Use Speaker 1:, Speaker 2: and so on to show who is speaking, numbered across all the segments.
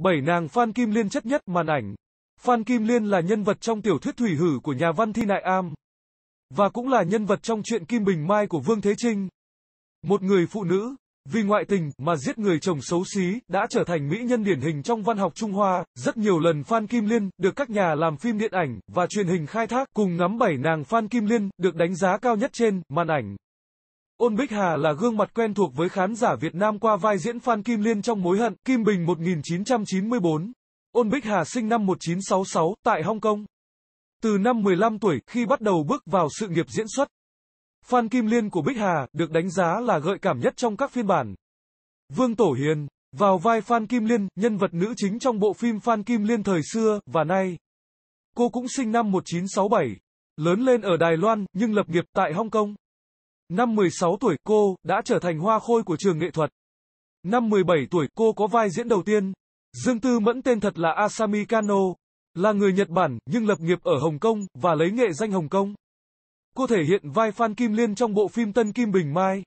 Speaker 1: 7 nàng Phan Kim Liên chất nhất màn ảnh. Phan Kim Liên là nhân vật trong tiểu thuyết thủy hử của nhà văn Thi Nại Am. Và cũng là nhân vật trong truyện Kim Bình Mai của Vương Thế Trinh. Một người phụ nữ, vì ngoại tình mà giết người chồng xấu xí, đã trở thành mỹ nhân điển hình trong văn học Trung Hoa. Rất nhiều lần Phan Kim Liên được các nhà làm phim điện ảnh và truyền hình khai thác cùng ngắm bảy nàng Phan Kim Liên được đánh giá cao nhất trên màn ảnh. Ôn Bích Hà là gương mặt quen thuộc với khán giả Việt Nam qua vai diễn Phan Kim Liên trong Mối Hận, Kim Bình 1994. Ôn Bích Hà sinh năm 1966 tại Hong Kong. Từ năm 15 tuổi, khi bắt đầu bước vào sự nghiệp diễn xuất, Phan Kim Liên của Bích Hà được đánh giá là gợi cảm nhất trong các phiên bản. Vương Tổ Hiền, vào vai Phan Kim Liên, nhân vật nữ chính trong bộ phim Phan Kim Liên thời xưa và nay. Cô cũng sinh năm 1967, lớn lên ở Đài Loan nhưng lập nghiệp tại Hong Kong. Năm 16 tuổi, cô đã trở thành hoa khôi của trường nghệ thuật. Năm 17 tuổi, cô có vai diễn đầu tiên. Dương Tư Mẫn tên thật là Asami Kano, là người Nhật Bản nhưng lập nghiệp ở Hồng Kông và lấy nghệ danh Hồng Kông. Cô thể hiện vai Phan Kim Liên trong bộ phim Tân Kim Bình Mai.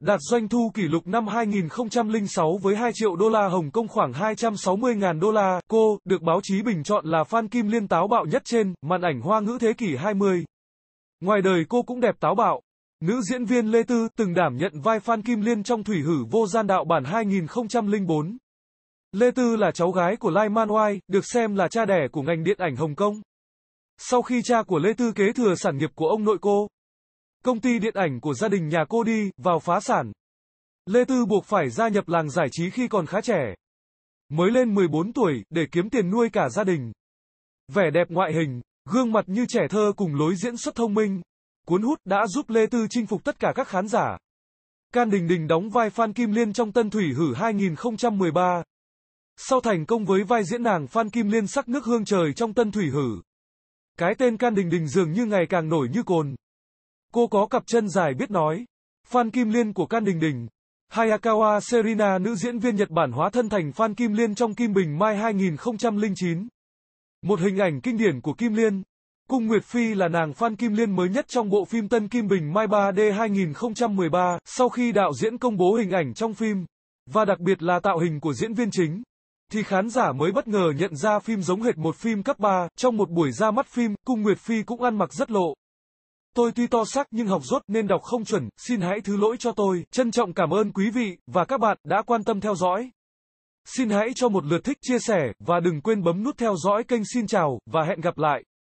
Speaker 1: Đạt doanh thu kỷ lục năm 2006 với 2 triệu đô la Hồng Kông khoảng 260.000 đô la. Cô được báo chí bình chọn là Phan Kim Liên táo bạo nhất trên màn ảnh hoa ngữ thế kỷ 20. Ngoài đời cô cũng đẹp táo bạo. Nữ diễn viên Lê Tư từng đảm nhận vai Phan Kim Liên trong Thủy Hử Vô Gian Đạo bản 2004. Lê Tư là cháu gái của Lai Man Oai, được xem là cha đẻ của ngành điện ảnh Hồng Kông. Sau khi cha của Lê Tư kế thừa sản nghiệp của ông nội cô, công ty điện ảnh của gia đình nhà cô đi vào phá sản. Lê Tư buộc phải gia nhập làng giải trí khi còn khá trẻ. Mới lên 14 tuổi để kiếm tiền nuôi cả gia đình. Vẻ đẹp ngoại hình, gương mặt như trẻ thơ cùng lối diễn xuất thông minh, Cuốn hút đã giúp Lê Tư chinh phục tất cả các khán giả. Can Đình Đình đóng vai Phan Kim Liên trong Tân Thủy Hử 2013. Sau thành công với vai diễn nàng Phan Kim Liên sắc nước hương trời trong Tân Thủy Hử. Cái tên Can Đình Đình dường như ngày càng nổi như cồn. Cô có cặp chân dài biết nói. Phan Kim Liên của Can Đình Đình. Hayakawa Serena nữ diễn viên Nhật Bản hóa thân thành Phan Kim Liên trong Kim Bình Mai 2009. Một hình ảnh kinh điển của Kim Liên. Cung Nguyệt Phi là nàng Phan Kim Liên mới nhất trong bộ phim Tân Kim Bình Mai 3D 2013, sau khi đạo diễn công bố hình ảnh trong phim, và đặc biệt là tạo hình của diễn viên chính, thì khán giả mới bất ngờ nhận ra phim giống hệt một phim cấp 3, trong một buổi ra mắt phim, Cung Nguyệt Phi cũng ăn mặc rất lộ. Tôi tuy to xác nhưng học rốt nên đọc không chuẩn, xin hãy thứ lỗi cho tôi, trân trọng cảm ơn quý vị và các bạn đã quan tâm theo dõi. Xin hãy cho một lượt thích chia sẻ, và đừng quên bấm nút theo dõi kênh xin chào, và hẹn gặp lại.